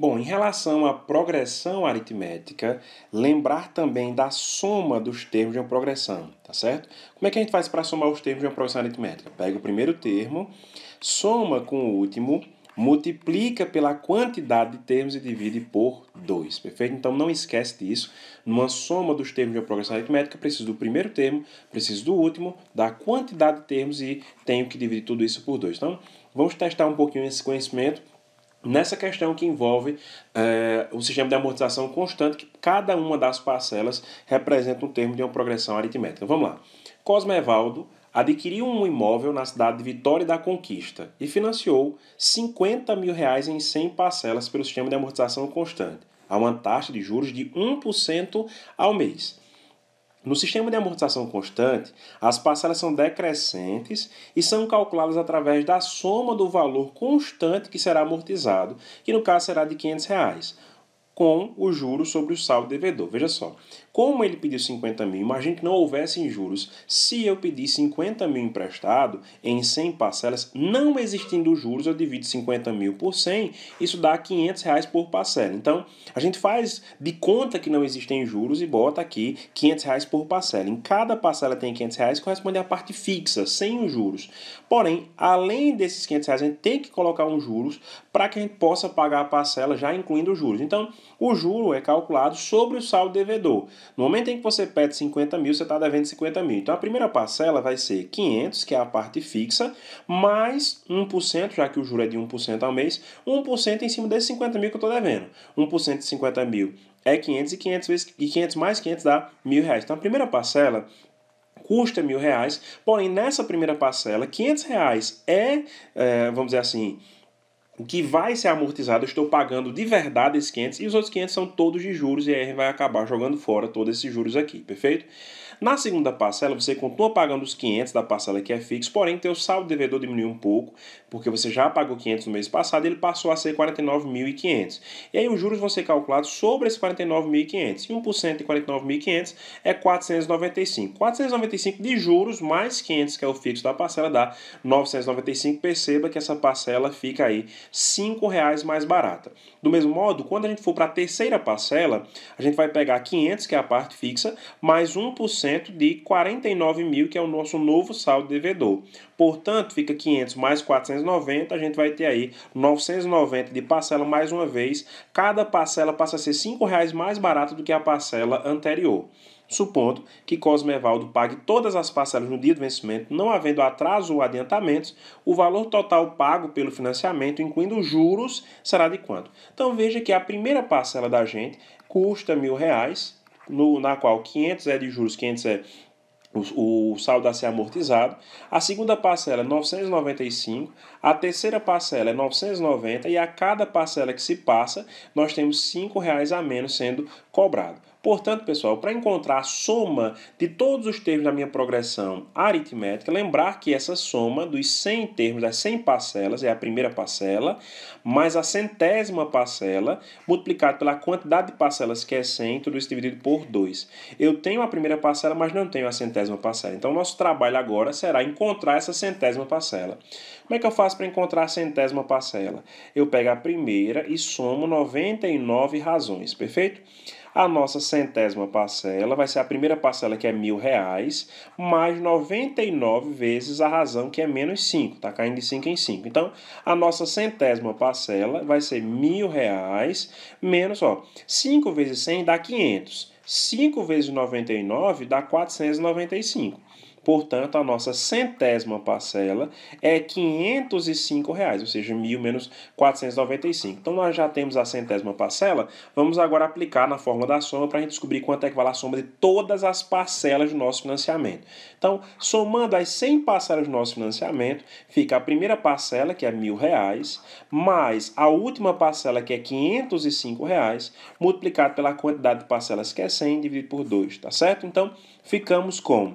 Bom, em relação à progressão aritmética, lembrar também da soma dos termos de uma progressão, tá certo? Como é que a gente faz para somar os termos de uma progressão aritmética? Pega o primeiro termo, soma com o último, multiplica pela quantidade de termos e divide por 2, perfeito? Então não esquece disso. Numa soma dos termos de uma progressão aritmética, preciso do primeiro termo, preciso do último, da quantidade de termos e tenho que dividir tudo isso por 2. Então, vamos testar um pouquinho esse conhecimento nessa questão que envolve é, eh, o sistema de amortização constante, que cada uma das parcelas representa um termo de uma progressão aritmética. Vamos lá. Cosmevaldo adquiriu um imóvel na cidade de Vitória da Conquista e financiou 50 mil reais em 100 parcelas pelo sistema de amortização constante, a uma taxa de juros de 1% ao mês. No sistema de amortização constante, as parcelas são decrescentes e são calculadas através da soma do valor constante que será amortizado, que no caso será de R$ 500. Reais com o juros sobre o saldo devedor. Veja só, como ele pediu 50 mil, imagine que não houvessem juros. Se eu pedir 50 mil emprestado em 100 parcelas, não existindo juros, eu divido 50 mil por 100, isso dá 500 reais por parcela. Então, a gente faz de conta que não existem juros e bota aqui 500 reais por parcela. Em cada parcela tem 500 reais, corresponde à parte fixa, sem os juros. Porém, além desses 500 reais, a gente tem que colocar uns juros para que a gente possa pagar a parcela já incluindo os juros. Então, o juro é calculado sobre o saldo devedor. No momento em que você pede 50 mil, você está devendo 50 mil. Então a primeira parcela vai ser 500, que é a parte fixa, mais 1%, já que o juro é de 1% ao mês, 1% em cima desses 50 mil que eu estou devendo. 1% de 50 mil é 500 e 500, vezes, e 500 mais 500 dá mil reais. Então a primeira parcela custa mil reais, porém nessa primeira parcela, 500 reais é, é vamos dizer assim, o que vai ser amortizado, eu estou pagando de verdade esses 500 e os outros 500 são todos de juros e a R vai acabar jogando fora todos esses juros aqui, perfeito? Na segunda parcela, você continua pagando os 500 da parcela que é fixo, porém, teu saldo devedor diminuiu um pouco, porque você já pagou 500 no mês passado, ele passou a ser 49.500. E aí os juros vão ser calculados sobre esse 49.500. E 1% de 49.500 é 495. 495 de juros mais 500, que é o fixo da parcela, dá 995. Perceba que essa parcela fica aí R$ 5,00 mais barata. Do mesmo modo, quando a gente for para a terceira parcela, a gente vai pegar 500, que é a parte fixa, mais 1% 100% de 49 mil, que é o nosso novo saldo devedor. Portanto, fica 500 mais 490, a gente vai ter aí 990 de parcela mais uma vez. Cada parcela passa a ser R$ reais mais barata do que a parcela anterior. Supondo que Cosmevaldo pague todas as parcelas no dia do vencimento, não havendo atraso ou adiantamentos, o valor total pago pelo financiamento, incluindo juros, será de quanto? Então veja que a primeira parcela da gente custa mil reais, no, na qual 500 é de juros, 500 é o, o, saldo a ser amortizado. A segunda parcela é 995, a terceira parcela é 990 e a cada parcela que se passa, nós temos R$ reais a menos sendo cobrado. Portanto, pessoal, para encontrar a soma de todos os termos da minha progressão aritmética, lembrar que essa soma dos 100 termos, das 100 parcelas, é a primeira parcela, mais a centésima parcela, multiplicado pela quantidade de parcelas que é 100, tudo isso dividido por 2. Eu tenho a primeira parcela, mas não tenho a centésima parcela. Então, nosso trabalho agora será encontrar essa centésima parcela. Como é que eu faço para encontrar a centésima parcela? Eu pego a primeira e somo 99 razões, perfeito? A nossa centésima parcela vai ser a primeira parcela que é mil reais, mais 99 vezes a razão que é menos 5, está caindo de 5 em 5. Então, a nossa centésima parcela vai ser mil reais menos, ó, 5 vezes 100 dá 500, 5 vezes 99 dá 495. Portanto, a nossa centésima parcela é R$ 505, reais, ou seja, 1.000 menos 495. Então, nós já temos a centésima parcela. Vamos agora aplicar na forma da soma para a gente descobrir quanto é que vale a soma de todas as parcelas do nosso financiamento. Então, somando as 100 parcelas do nosso financiamento, fica a primeira parcela, que é R$ 1.000, mais a última parcela, que é R$ 505,00, reais, multiplicado pela quantidade de parcelas, que é 100, dividido por 2, tá certo? Então, ficamos com...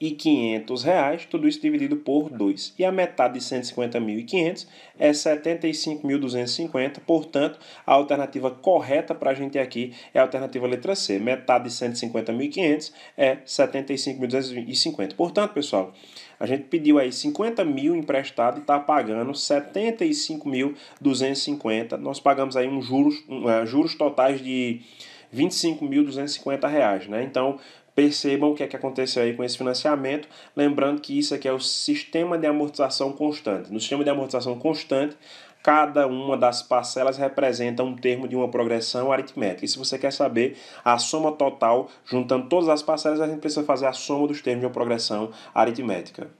e 500 reais, tudo isso dividido por 2. E a metade de 150.500 é 75.250, portanto, a alternativa correta para a gente aqui é a alternativa letra C. Metade de 150.500 é 75.250. Portanto, pessoal, a gente pediu aí 50 mil emprestado e está pagando 75.250. Nós pagamos aí uns juros, um, uh, juros totais de R$ 25.250, né? Então, Percebam o que é que aconteceu aí com esse financiamento, lembrando que isso aqui é o sistema de amortização constante. No sistema de amortização constante, cada uma das parcelas representa um termo de uma progressão aritmética. E se você quer saber a soma total, juntando todas as parcelas, a gente precisa fazer a soma dos termos de uma progressão aritmética.